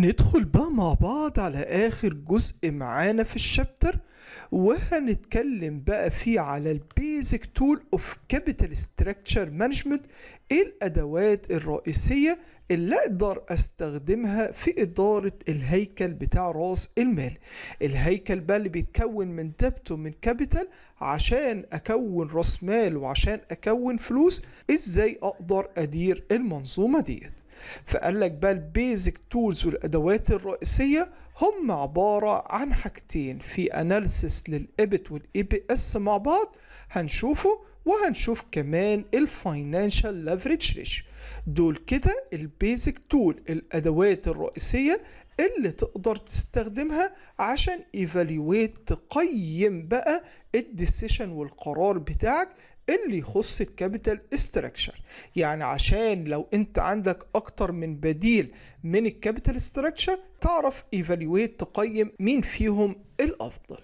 ندخل بقى مع بعض على آخر جزء معانا في الشابتر وهنتكلم بقى فيه على البيزك تول اوف كابيتال ستراكشر مانجمنت ايه الادوات الرئيسيه اللي اقدر استخدمها في اداره الهيكل بتاع راس المال الهيكل بقى اللي بيتكون من دبت ومن كابيتال عشان اكون راس مال وعشان اكون فلوس ازاي اقدر ادير المنظومه ديت فقال لك بقى البيزك تولز والادوات الرئيسيه هم عباره عن حاجتين في اناليسيس للابت والاي بي اس مع بعض هنشوفه وهنشوف كمان الفاينانشال لافريج ريشيو دول كده البيزك تول الادوات الرئيسيه اللي تقدر تستخدمها عشان ايفالويت تقيم بقى الديسيشن والقرار بتاعك اللي يخص الكابيتال استراكشر يعني عشان لو انت عندك اكتر من بديل من الكابيتال استراكشر تعرف ايفالويت تقيم مين فيهم الافضل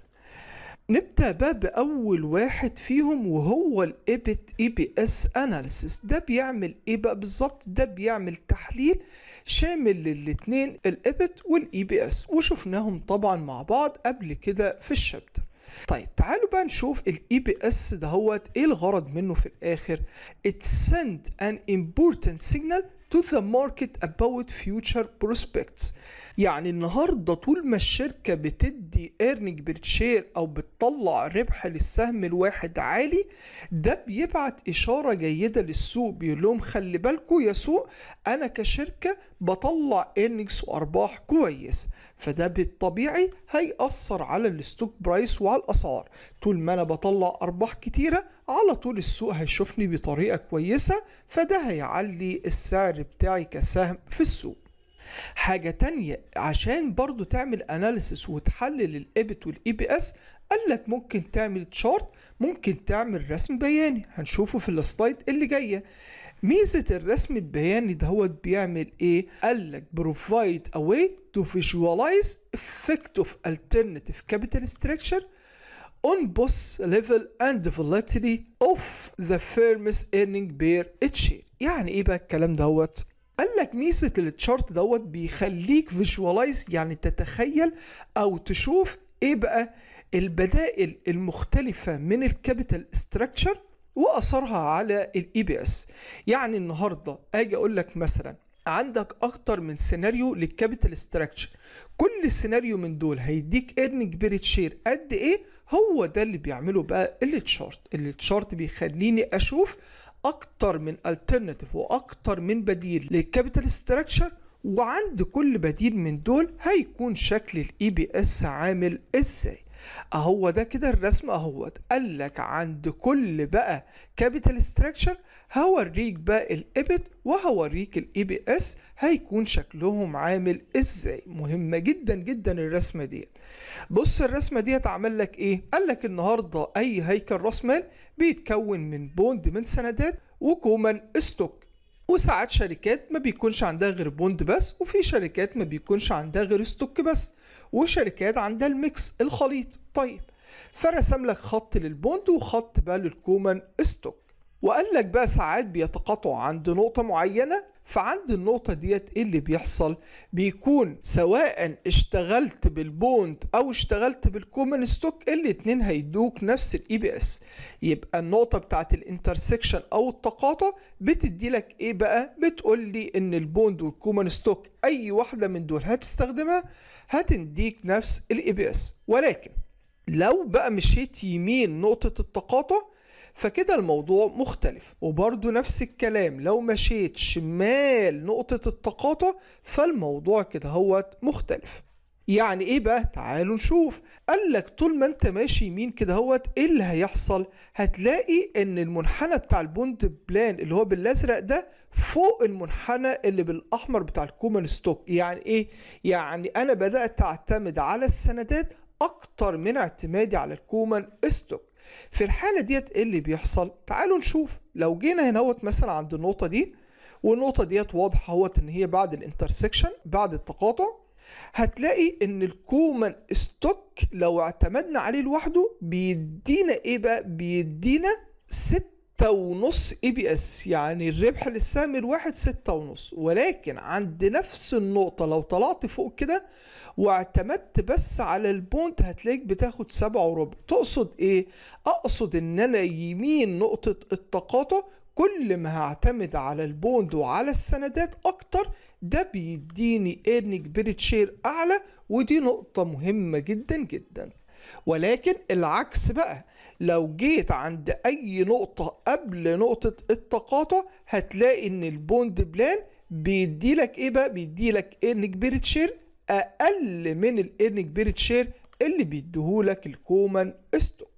نبدا بقى باول واحد فيهم وهو الابت اي بي اس اناليسيس ده بيعمل ايه بقى بالظبط ده بيعمل تحليل شامل للاتنين الايبت e والاي بي e اس وشفناهم طبعا مع بعض قبل كده في الشابتر طيب تعالوا بقى نشوف الاي بي e اس دهوت ايه الغرض منه في الاخر it send an important signal to the market about future prospects يعني النهاردة طول ما الشركة بتدي earning per share أو بتطلع ربح للسهم الواحد عالي ده بيبعت إشارة جيدة للسوق بيقول لهم خلي بالكو يا سوق أنا كشركة بطلع earnings وأرباح كويس فده بالطبيعي هيأثر على الستوك برايس وعلى الأسعار طول ما أنا بطلع أرباح كتيرة على طول السوق هيشوفني بطريقة كويسة فده هيعلي السعر بتاعي كسهم في السوق حاجة تانية عشان برضو تعمل اناليسس وتحلل الابت والاي بي اس قالك ممكن تعمل تشارت ممكن تعمل رسم بياني هنشوفه في السلايد اللي جاية ميزة الرسم البياني هو بيعمل ايه قالك provide a way to visualize effect of alternative capital structure انبص level and volatility of the firm's earning بير share يعني ايه بقى الكلام دوت قال لك ميزه التشارت دوت بيخليك فيجواليز يعني تتخيل او تشوف ايه بقى البدائل المختلفه من الكابيتال ستراكشر واثرها على الاي بي e اس يعني النهارده اجي اقول لك مثلا عندك اكتر من سيناريو للكابيتال ستراكشر كل سيناريو من دول هيديك ايرنج بيريت شير قد ايه هو ده اللي بيعمله بقى التشارت التشارت بيخليني اشوف اكتر من alternative واكتر من بديل للكابيتال ستراكشر وعند كل بديل من دول هيكون شكل الاي بي e اس عامل ازاي اهو ده كده الرسم اهوت قال لك عند كل بقى كابيتال ستراكشر هوريك بقى الابت وهوريك الاي بي e اس هيكون شكلهم عامل ازاي مهمه جدا جدا الرسمه ديت بص الرسمه ديت عمل لك ايه قال لك النهارده اي هيكل راس مال بيتكون من بوند من سندات وكومن ستوك وساعات شركات ما بيكونش عندها غير بوند بس وفي شركات ما بيكونش عندها غير ستوك بس وشركات عندها الميكس الخليط طيب فرسم لك خط للبوند وخط بقى للكومن ستوك وقال لك بقى ساعات بيتقاطعوا عند نقطة معينة فعند النقطة ديت ايه اللي بيحصل بيكون سواء اشتغلت بالبوند او اشتغلت بالكومن ستوك الاتنين هيدوك نفس الاي بي e اس يبقى النقطة بتاعت الانترسكشن او التقاطع بتدي لك ايه بقى بتقول لي ان البوند والكومن ستوك اي واحدة من دول هتستخدمها هتديك نفس الاي بي e اس ولكن لو بقى مشيت يمين نقطة التقاطع فكده الموضوع مختلف وبرده نفس الكلام لو مشيت شمال نقطة التقاطع فالموضوع كده هو مختلف يعني ايه بقى تعالوا نشوف قالك طول ما انت ماشي يمين كده هوت ايه اللي هيحصل هتلاقي ان المنحنى بتاع البوند بلان اللي هو بالازرق ده فوق المنحنى اللي بالاحمر بتاع الكومن ستوك يعني ايه يعني انا بدات اعتمد على السندات اكتر من اعتمادي على الكومن ستوك في الحالة ديت ايه اللي بيحصل تعالوا نشوف لو جينا هناوت مثلا عند النقطة دي والنقطة ديت واضحة اهوت ان هي بعد الانترسكشن بعد التقاطع هتلاقي ان الكومن ستوك لو اعتمدنا عليه لوحده بيدينا ايه بقى بيدينا ست ونص اي بي اس يعني الربح للسهم الواحد ستة ونص ولكن عند نفس النقطة لو طلعت فوق كده واعتمدت بس على البونت هتلاقيك بتاخد سبعة وربع تقصد ايه اقصد ان انا يمين نقطة التقاطع كل ما هعتمد على البوند وعلى السندات اكتر ده بيديني ايرنج بريد شير اعلى ودي نقطة مهمة جدا جدا ولكن العكس بقى لو جيت عند اي نقطة قبل نقطة التقاطع هتلاقي ان البوند بلان بيديلك ايه بقى بيديلك ايرنج بريد شير اقل من الايرنج الانجبيرت شير اللي بيديهولك الكومن ستوك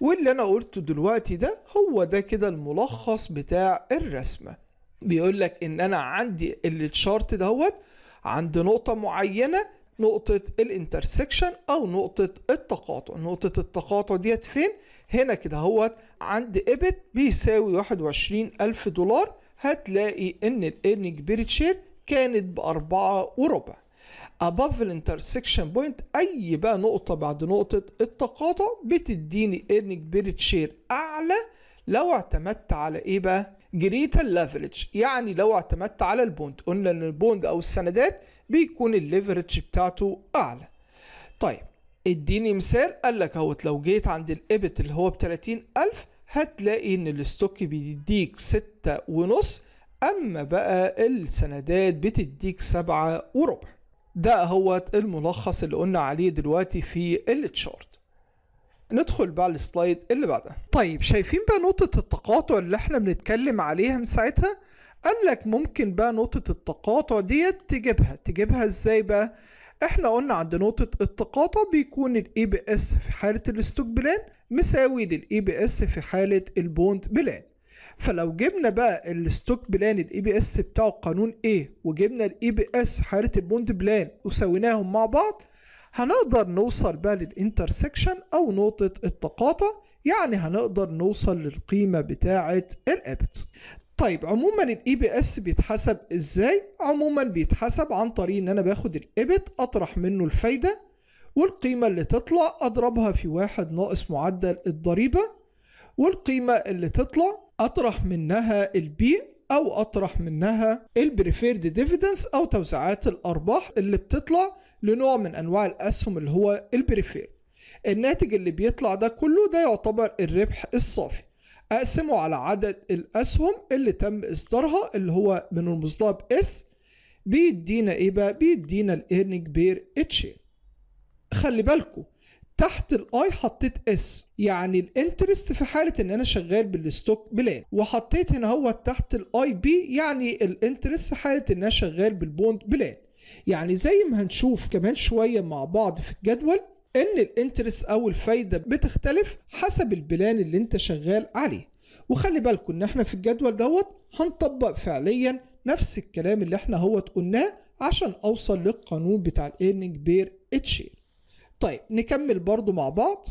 واللي انا قلته دلوقتي ده هو ده كده الملخص بتاع الرسمه بيقول لك ان انا عندي الشارت دهوت عند نقطه معينه نقطة الانترسكشن أو نقطة التقاطع نقطة التقاطع ديت فين؟ هنا كده هوت عند ايبت بيساوي 21 ألف دولار هتلاقي إن الإيرنج بيرتشير كانت بأربعة وربع above الانترسكشن بوينت اي بقى نقطه بعد نقطه التقاطع بتديني earning period شير اعلى لو اعتمدت على ايه بقى جريتا ليفرج يعني لو اعتمدت على البوند قلنا ان البوند او السندات بيكون الليفرج بتاعته اعلى طيب اديني مثال قال لك اهوت لو جيت عند الايبت اللي هو ب 30000 هتلاقي ان الستوك بيديك ستة ونص اما بقى السندات بتديك سبعة وربع ده هو الملخص اللي قلنا عليه دلوقتي في التشارت ندخل بقى السلايد اللي بعدها طيب شايفين بقى نقطة التقاطع اللي احنا بنتكلم عليها من ساعتها قال لك ممكن بقى نقطة التقاطع ديت تجيبها تجيبها ازاي بقى احنا قلنا عند نقطة التقاطع بيكون الاي بي اس في حالة الستوك بلان مساوي للاي بي اس في حالة البوند بلان فلو جبنا بقى الستوك بلان الاي بي e اس بتاعه القانون ايه وجبنا الاي بي e اس حاله البوند بلان وسويناهم مع بعض هنقدر نوصل بقى للانترسكشن او نقطة التقاطع يعني هنقدر نوصل للقيمة بتاعة الابت طيب عموما الاي بي e اس بيتحسب ازاي عموما بيتحسب عن طريق ان انا باخد الابت اطرح منه الفايدة والقيمة اللي تطلع اضربها في واحد ناقص معدل الضريبة والقيمة اللي تطلع اطرح منها البي او اطرح منها البريفيرد ديفيدنس او توزيعات الارباح اللي بتطلع لنوع من انواع الاسهم اللي هو البريفيرد الناتج اللي بيطلع ده كله ده يعتبر الربح الصافي اقسمه على عدد الاسهم اللي تم اصدارها اللي هو من المصداب اس بيدينا ايه بقى بيدينا الايرنج بير اتش خلي بالكم تحت الاي حطيت اس يعني الانترست في حاله ان انا شغال بالستوك بلان وحطيت هنا هو تحت الاي بي يعني الانترست في حاله ان انا شغال بالبوند بلان يعني زي ما هنشوف كمان شويه مع بعض في الجدول ان الانترست او الفايده بتختلف حسب البلان اللي انت شغال عليه وخلي بالكم ان احنا في الجدول دوت هنطبق فعليا نفس الكلام اللي احنا هوت قلناه عشان اوصل للقانون بتاع الايرننج بير اتشير طيب نكمل برضو مع بعض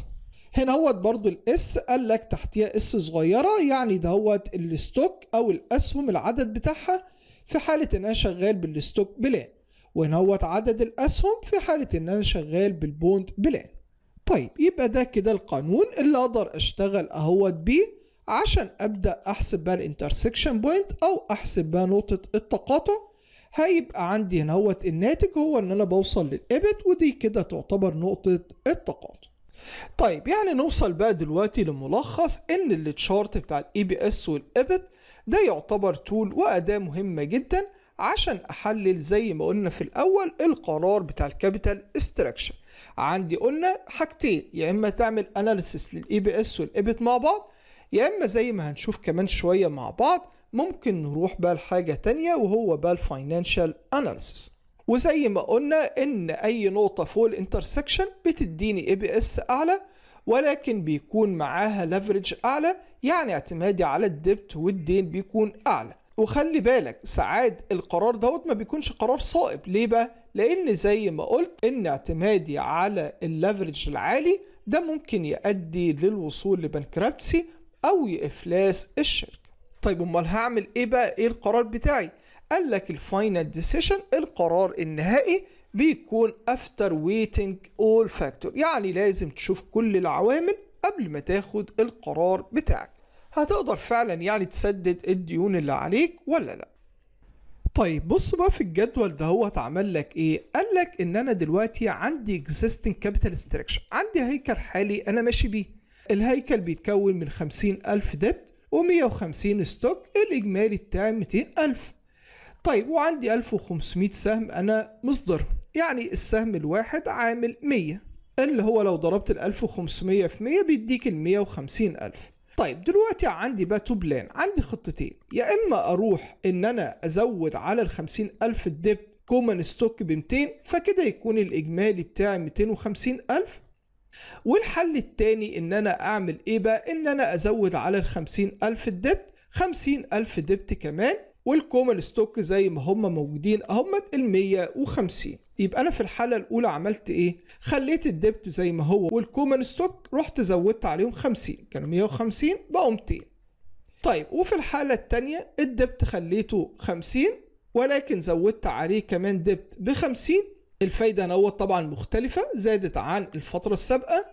هنا هوت برضو الاس قال لك تحتيها اس صغيرة يعني ده هوت الستوك او الاسهم العدد بتاعها في حالة ان انا شغال بالستوك بلان وهنا هوت عدد الاسهم في حالة ان انا شغال بالبوند بلان طيب يبقى ده كده القانون اللي اقدر اشتغل اهوت بيه عشان ابدا احسب بقى الانترسكشن بوينت او احسب بقى نقطة التقاطع هيبقى عندي هنا هوت الناتج هو ان انا بوصل للابت ودي كده تعتبر نقطه التقاطع طيب يعني نوصل بقى دلوقتي لملخص ان التشارت بتاع الاي بي e اس والابت ده يعتبر تول واداه مهمه جدا عشان احلل زي ما قلنا في الاول القرار بتاع الكابيتال استراكشر عندي قلنا حاجتين يا اما تعمل اناليسيس للاي بي e اس والابت مع بعض يا اما زي ما هنشوف كمان شويه مع بعض ممكن نروح بقى لحاجة تانية وهو بقى الفاينانشال اناليسيس وزي ما قلنا ان اي نقطة فوق الانترسكشن بتديني اي بي اس اعلى ولكن بيكون معاها لافرج اعلى يعني اعتمادي على الدبت والدين بيكون اعلى وخلي بالك ساعات القرار دوت ما بيكونش قرار صائب ليه بقى لان زي ما قلت ان اعتمادي على اللافرج العالي ده ممكن يؤدي للوصول لبنكربسي او افلاس الشركه طيب امال هعمل ايه بقى ايه القرار بتاعي قال لك الفاينل ديسيشن القرار النهائي بيكون افتر ويتنج اول فاكتور يعني لازم تشوف كل العوامل قبل ما تاخد القرار بتاعك هتقدر فعلا يعني تسدد الديون اللي عليك ولا لا طيب بص بقى في الجدول ده هو اتعمل لك ايه قال لك ان انا دلوقتي عندي existing capital structure عندي هيكل حالي انا ماشي بيه الهيكل بيتكون من 50000 ديبت و150 ستوك الاجمالي بتاعي 200000 طيب وعندي 1500 سهم انا مصدرهم يعني السهم الواحد عامل 100 اللي هو لو ضربت ال 1500 في 100 بيديك ال 150000 طيب دلوقتي عندي بقى تو بلان عندي خطتين يا اما اروح ان انا ازود على ال 50000 الدب كومن ستوك ب 200 فكده يكون الاجمالي بتاعي 250000 والحل التاني ان انا اعمل ايه بقى ان انا ازود على ال 50000 ديبت 50000 ديبت كمان والكومن ستوك زي ما هم موجودين اهمت ال 150 يبقى انا في الحاله الاولى عملت ايه خليت الديبت زي ما هو والكومن ستوك رحت زودت عليهم 50 كانوا 150 بقوا 200 طيب وفي الحاله التانية الديبت خليته 50 ولكن زودت عليه كمان ديبت ب 50 الفايدة نوت طبعا مختلفة زادت عن الفترة السابقة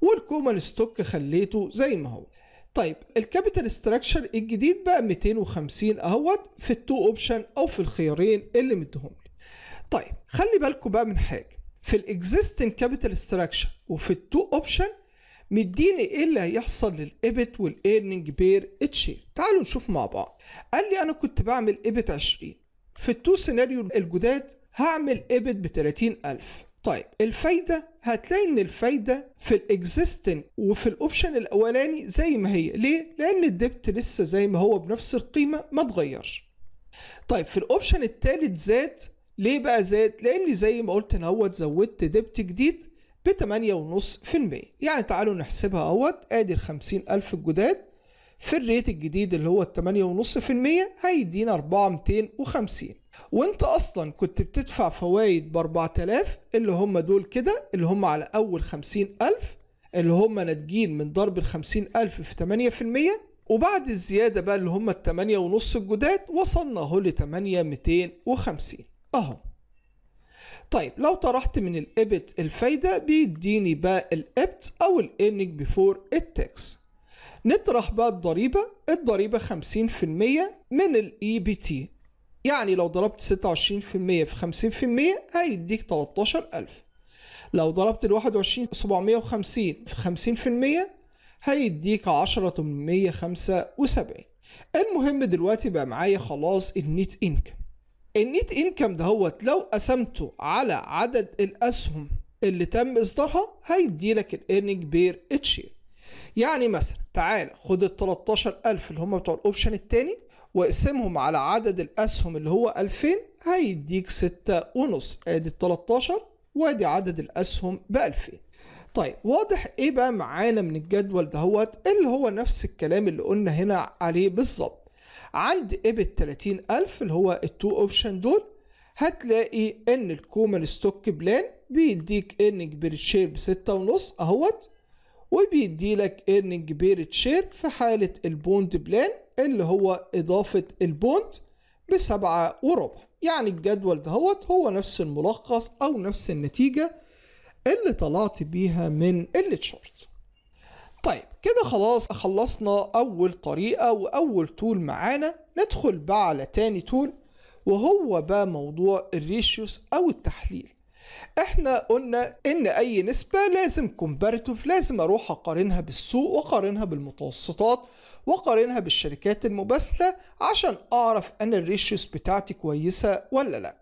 والكومن ستوك خليته زي ما هو طيب الكابيتال ستراكشر الجديد بقى 250 اهوت في التو اوبشن او في الخيارين اللي مديهم لي طيب خلي بالكم بقى من حاجه في الاكزيستنج كابيتال ستراكشر وفي التو اوبشن مديني ايه اللي هيحصل للايبت والايرننج بير اتشير تعالوا نشوف مع بعض قال لي انا كنت بعمل ايبت 20 في التو سيناريو الجداد هعمل ايبت ب 30000 طيب الفايده هتلاقي ان الفايده في الاكزيستنج وفي الاوبشن الاولاني زي ما هي ليه لان الدبت لسه زي ما هو بنفس القيمه ما اتغيرش طيب في الاوبشن الثالث زاد ليه بقى زاد لان زي ما قلت انا اهوت زودت دبت جديد ب 8.5% يعني تعالوا نحسبها اهوت ادي ال 50000 الجداد في الريت الجديد اللي هو ال 8.5% هيدينا وخمسين وانت اصلا كنت بتدفع فوائد ب 4000 اللي هم دول كده اللي هم على اول 50000 اللي هم ناتجين من ضرب ال 50000 في 8% وبعد الزيادة بقى اللي هم التمانية ونص الجداد وصلنا اهو لتمانية ميتين وخمسين اهو طيب لو طرحت من الابت الفايدة بيديني بقى الابت او الانج بيفور التاكس نطرح بقى الضريبة الضريبة 50% من الاي بي e تي يعني لو ضربت 26% في 50% هيديك 13000 لو ضربت ال 21750 في 50% هيديك 10875 المهم دلوقتي بقى معايا خلاص النيت انكم النيت انكم دهوت لو قسمته على عدد الاسهم اللي تم اصدارها هيديلك الارنج بير اتشير يعني مثلا تعال خد ال 13000 اللي هم بتوع الاوبشن الثاني واقسمهم على عدد الاسهم اللي هو 2000 هيديك 6 ونص ادي ال 13 وادي عدد الاسهم ب 2000 طيب واضح ايه بقى معانا من الجدول دهوت اللي هو نفس الكلام اللي قلنا هنا عليه بالظبط عند ايبت 30000 اللي هو التو اوبشن دول هتلاقي ان الكومن ستوك بلان بيديك ان كبير شير بستة ونص اهوت وبيدي لك earning بيرد شير في حالة البوند بلان اللي هو إضافة البوند بسبعة وربع يعني الجدول دهوت هو نفس الملخص أو نفس النتيجة اللي طلعت بيها من التشارت طيب كده خلاص خلصنا أول طريقة وأول تول معانا ندخل بقى على تاني تول وهو بقى موضوع الريشيوس أو التحليل احنا قلنا ان اي نسبة لازم كومبارتوف لازم اروح اقارنها بالسوق واقارنها بالمتوسطات واقارنها بالشركات المباسلة عشان اعرف ان الريشيوز بتاعتي كويسة ولا لا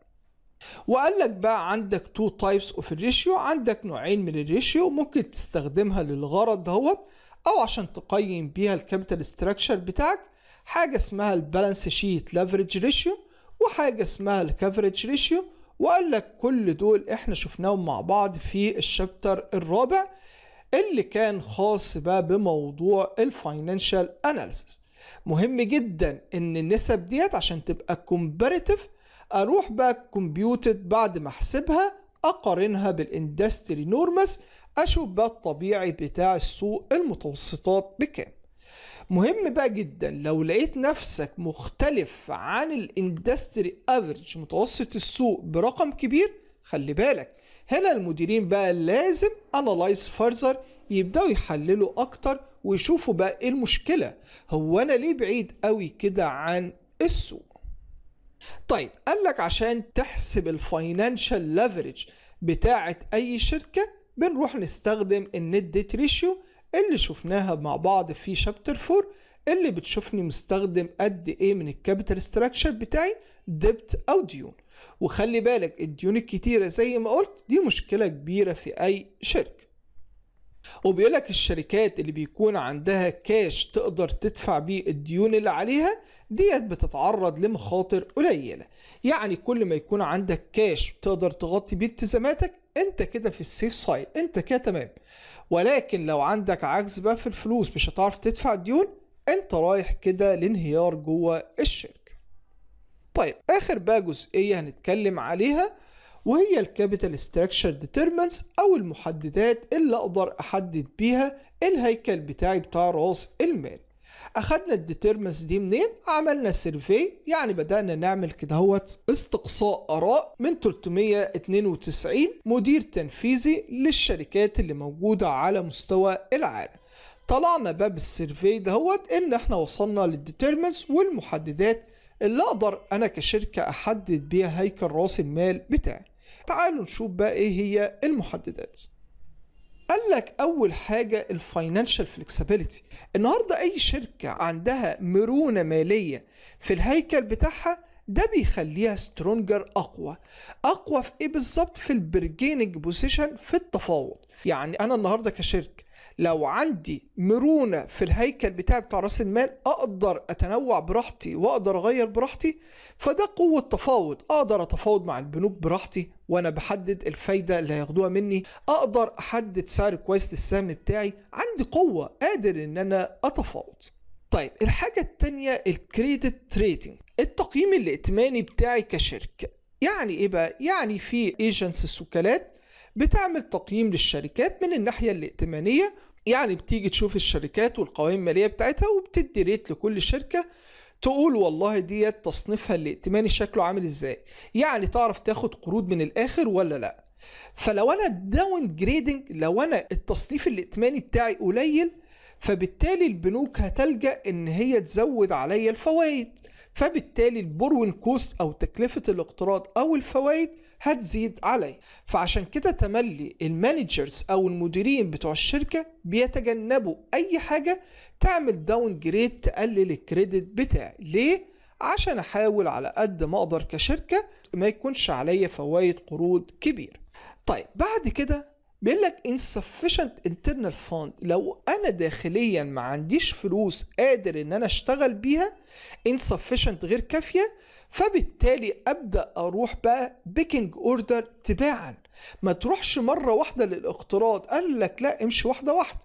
وقال لك بقى عندك تو تايبس اوف الريشيو عندك نوعين من الريشيو ممكن تستخدمها للغرض دهوت او عشان تقيم بيها الكابيتال ستراكشر بتاعك حاجه اسمها البالانس شيت لافريج ريشيو وحاجه اسمها الكفرج ريشيو وقال لك كل دول احنا شفناهم مع بعض في الشابتر الرابع اللي كان خاص بقى بموضوع الفاينانشال اناليسيس مهم جدا ان النسب ديت عشان تبقى كومباريتيف اروح بقى كومبيوتد بعد ما احسبها اقارنها بالاندستري نورمس اشوف بقى الطبيعي بتاع السوق المتوسطات بكام مهم بقى جدا لو لقيت نفسك مختلف عن الاندستري افريج متوسط السوق برقم كبير خلي بالك هنا المديرين بقى لازم انالايز فرزر يبداوا يحللوا اكتر ويشوفوا بقى ايه المشكله هو انا ليه بعيد قوي كده عن السوق طيب قال لك عشان تحسب الفاينانشال ليفرج بتاعه اي شركه بنروح نستخدم النت ديت ريشيو اللي شفناها مع بعض في شابتر 4 اللي بتشوفني مستخدم قد ايه من الكابيتال ستراكشر بتاعي ديبت او ديون وخلي بالك الديون الكتيرة زي ما قلت دي مشكلة كبيرة في اي شركة وبيقول لك الشركات اللي بيكون عندها كاش تقدر تدفع بيه الديون اللي عليها ديت بتتعرض لمخاطر قليلة يعني كل ما يكون عندك كاش تقدر تغطي بيه التزاماتك انت كده في السيف سايد انت كده تمام ولكن لو عندك عجز بقى في الفلوس مش هتعرف تدفع الديون انت رايح كده لانهيار جوه الشركة طيب اخر بقى جزئية هنتكلم عليها وهي الكابيتال ستراكشر ديترمنز او المحددات اللي اقدر احدد بيها الهيكل بتاعي بتاع راس المال اخدنا الديترمس دي منين عملنا سيرفي يعني بدانا نعمل كده هوت استقصاء اراء من 392 مدير تنفيذي للشركات اللي موجوده على مستوى العالم طلعنا باب السيرفي هو ان احنا وصلنا للديترمنس والمحددات اللي اقدر انا كشركه احدد بيها هيكل راس المال بتاعي تعالوا نشوف بقى ايه هي المحددات قال لك اول حاجه الفاينانشال فلكسبيليتي النهارده اي شركه عندها مرونه ماليه في الهيكل بتاعها ده بيخليها سترونجر اقوى اقوى في ايه بالظبط في البرجينج بوزيشن في التفاوض يعني انا النهارده كشركه لو عندي مرونه في الهيكل بتاعي بتاع راس المال اقدر اتنوع براحتي واقدر اغير براحتي فده قوه تفاوض اقدر اتفاوض مع البنوك براحتي وانا بحدد الفايده اللي هياخدوها مني اقدر احدد سعر كويس للسهم بتاعي عندي قوه قادر ان انا اتفاوض طيب الحاجه الثانيه الكريدت تريدنج التقييم الائتماني بتاعي كشركه يعني ايه بقى يعني في ايجنس وكالات بتعمل تقييم للشركات من الناحية الائتمانية يعني بتيجي تشوف الشركات والقوائم المالية بتاعتها وبتدي ريت لكل شركة تقول والله ديت تصنيفها الائتماني شكله عامل ازاي يعني تعرف تاخد قروض من الاخر ولا لا فلو انا الداون جريدنج لو انا التصنيف الائتماني بتاعي قليل فبالتالي البنوك هتلجا ان هي تزود عليا الفوائد فبالتالي البورون كوست او تكلفه الاقتراض او الفوائد هتزيد علي فعشان كده تملي المانجرز او المديرين بتوع الشركه بيتجنبوا اي حاجه تعمل داون جريد تقلل الكريدت بتاعي ليه عشان احاول على قد ما اقدر كشركه ما يكونش عليا فوائد قروض كبير طيب بعد كده بيقول لك insufficient internal fund لو انا داخليا ما عنديش فلوس قادر ان انا اشتغل بيها insufficient غير كافيه فبالتالي ابدا اروح بقى بيكنج اوردر تباعا ما تروحش مره واحده للاقتراض قال لك لا امشي واحده واحده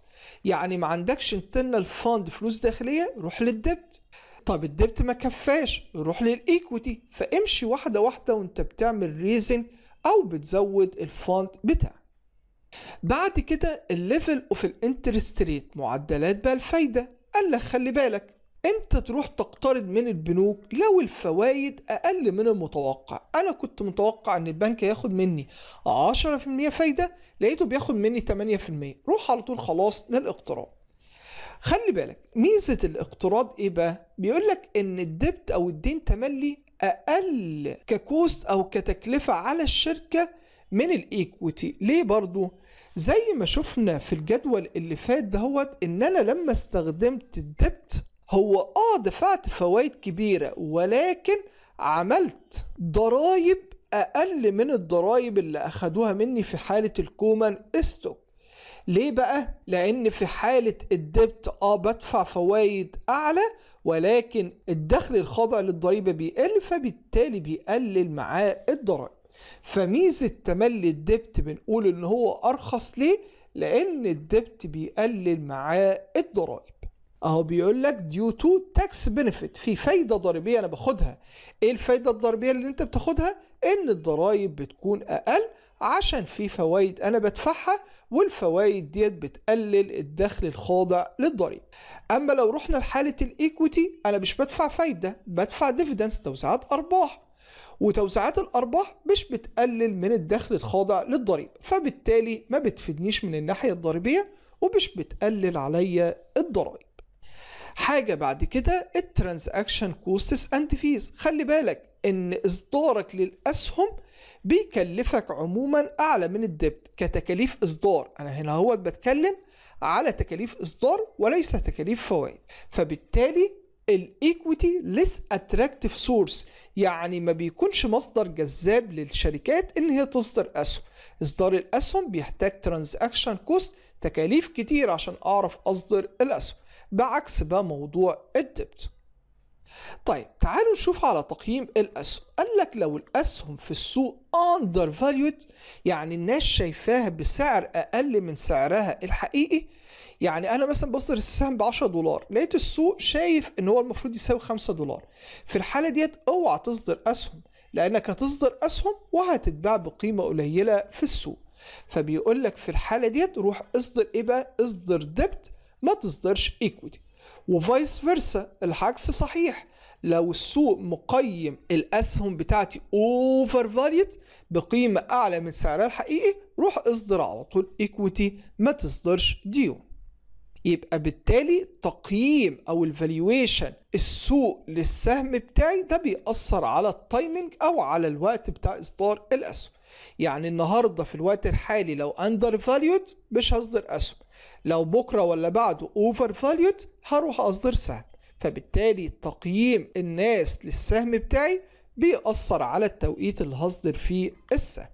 يعني ما عندكش internal fund فلوس داخليه روح للدبت طب الدبت ما كفاش روح للايكويتي فامشي واحده واحده وانت بتعمل ريزنج او بتزود الفوند بتاعك بعد كده الليفل اوف الانترست ريت معدلات بقى الفايده قال لك خلي بالك انت تروح تقترض من البنوك لو الفوائد اقل من المتوقع انا كنت متوقع ان البنك ياخد مني 10% فايده لقيته بياخد مني 8% روح على طول خلاص للاقتراض خلي بالك ميزه الاقتراض ايه بقى بيقول لك ان الدبت او الدين تملي اقل ككوست او كتكلفه على الشركه من الايكويتي ليه برضو زي ما شفنا في الجدول اللي فات دهوت ان انا لما استخدمت الدبت هو اه دفعت فوائد كبيره ولكن عملت ضرايب اقل من الضرايب اللي اخدوها مني في حاله الكومن استوك ليه بقى؟ لأن في حالة الدبت اه بدفع فوايد أعلى ولكن الدخل الخاضع للضريبة بيقل فبالتالي بيقلل معاه الضرائب فميزة تملي الدبت بنقول ان هو ارخص ليه لان الدبت بيقلل معاه الضرائب اهو بيقول لك ديو تو تاكس بنفيت في فايده ضريبيه انا باخدها ايه الفايده الضريبيه اللي انت بتاخدها ان الضرايب بتكون اقل عشان في فوائد انا بدفعها والفوائد ديت بتقلل الدخل الخاضع للضريبه اما لو رحنا لحاله الايكويتي انا مش بدفع فايده بدفع ديفيدنس توزيعات ارباح وتوزيعات الأرباح مش بتقلل من الدخل الخاضع للضريبة فبالتالي ما بتفيدنيش من الناحية الضريبية ومش بتقلل عليا الضرائب حاجة بعد كده الترانزاكشن كوستس اند فيز خلي بالك ان اصدارك للاسهم بيكلفك عموما اعلى من الدبت كتكاليف اصدار انا هنا هو بتكلم على تكاليف اصدار وليس تكاليف فوائد فبالتالي الايكويتي ليس اتراكتيف سورس يعني ما بيكونش مصدر جذاب للشركات ان هي تصدر اسهم اصدار الاسهم بيحتاج ترانزاكشن كوست تكاليف كتير عشان اعرف اصدر الاسهم بعكس بقى موضوع الدبت طيب تعالوا نشوف على تقييم الاسهم قال لك لو الاسهم في السوق اندر فاليود يعني الناس شايفاها بسعر اقل من سعرها الحقيقي يعني انا مثلا بصدر السهم ب 10 دولار لقيت السوق شايف ان هو المفروض يساوي 5 دولار في الحاله ديت اوعى تصدر اسهم لانك هتصدر اسهم وهتتباع بقيمه قليله في السوق فبيقول لك في الحاله ديت روح اصدر ايه بقى اصدر ديبت ما تصدرش ايكويتي وفايس فيرسا العكس صحيح لو السوق مقيم الاسهم بتاعتي اوفر فاليت بقيمه اعلى من سعرها الحقيقي روح اصدر على طول ايكويتي ما تصدرش ديون يبقى بالتالي تقييم او الفالويشن السوق للسهم بتاعي ده بيأثر على التايمنج او على الوقت بتاع اصدار الاسهم يعني النهارده في الوقت الحالي لو اندر فاليود مش هصدر اسهم لو بكره ولا بعده اوفر فاليود هروح اصدر سهم فبالتالي تقييم الناس للسهم بتاعي بيأثر على التوقيت اللي هصدر فيه السهم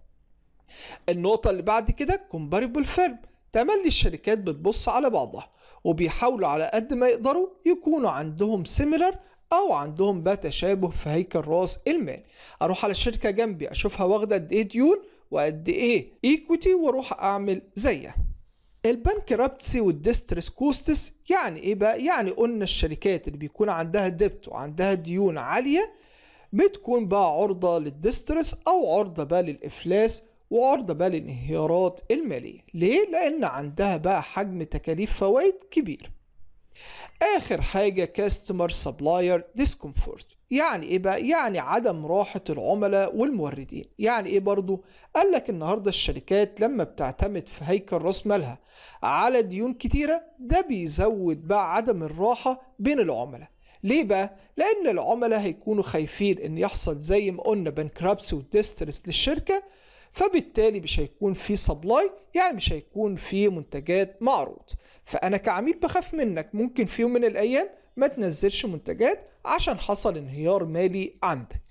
النقطة اللي بعد كده كومباريبل فيرم تملي الشركات بتبص على بعضها وبيحاولوا على قد ما يقدروا يكونوا عندهم سيميلر او عندهم بقى تشابه في هيكل راس المال اروح على الشركه جنبي اشوفها واخده قد ايه ديون وقد ايه ايكويتي واروح اعمل زيها البنك رابتسي والديسترس كوستس يعني ايه بقى يعني قلنا الشركات اللي بيكون عندها ديبت وعندها ديون عاليه بتكون بقى عرضة للديسترس أو عرضة بقى للإفلاس وعرضة بقى للانهيارات المالية ليه؟ لأن عندها بقى حجم تكاليف فوائد كبير آخر حاجة كاستمر سبلاير ديسكومفورت يعني إيه بقى؟ يعني عدم راحة العملاء والموردين يعني إيه برضو؟ قال لك النهاردة الشركات لما بتعتمد في هيكل راس مالها على ديون كتيرة ده بيزود بقى عدم الراحة بين العملاء ليه بقى؟ لأن العملاء هيكونوا خايفين إن يحصل زي ما قلنا بنكرابس وديسترس للشركة فبالتالي مش هيكون في سبلاي يعني مش هيكون في منتجات معروض فانا كعميل بخاف منك ممكن في يوم من الايام ما تنزلش منتجات عشان حصل انهيار مالي عندك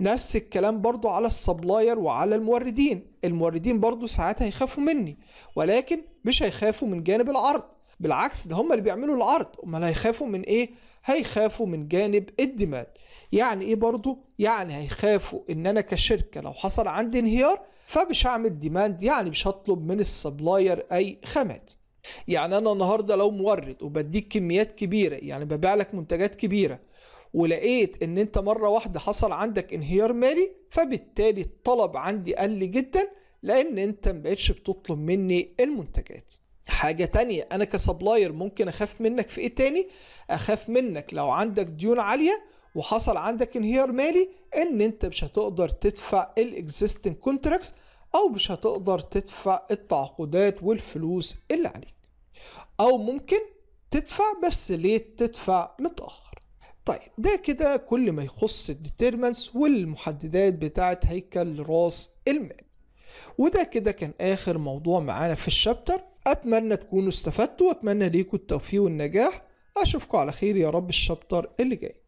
نفس الكلام برضو على السبلاير وعلى الموردين الموردين برضو ساعات هيخافوا مني ولكن مش هيخافوا من جانب العرض بالعكس ده هم اللي بيعملوا العرض امال هيخافوا من ايه هيخافوا من جانب الديماند يعني ايه برضو يعني هيخافوا ان انا كشركة لو حصل عندي انهيار فمش هعمل ديماند يعني مش هطلب من السبلاير اي خامات يعني انا النهارده لو مورد وبديك كميات كبيره يعني ببيع لك منتجات كبيره ولقيت ان انت مره واحده حصل عندك انهيار مالي فبالتالي الطلب عندي قل جدا لان انت مبقتش بتطلب مني المنتجات حاجة تانية أنا كسبلاير ممكن أخاف منك في إيه تاني؟ أخاف منك لو عندك ديون عالية وحصل عندك انهيار مالي ان انت مش هتقدر تدفع الاكزيستنج كونتراكتس او مش هتقدر تدفع التعاقدات والفلوس اللي عليك او ممكن تدفع بس ليه تدفع متاخر طيب ده كده كل ما يخص الديتيرمنس والمحددات بتاعه هيكل راس المال وده كده كان اخر موضوع معانا في الشابتر اتمنى تكونوا استفدتوا واتمنى ليكم التوفيق والنجاح اشوفكم على خير يا رب الشابتر اللي جاي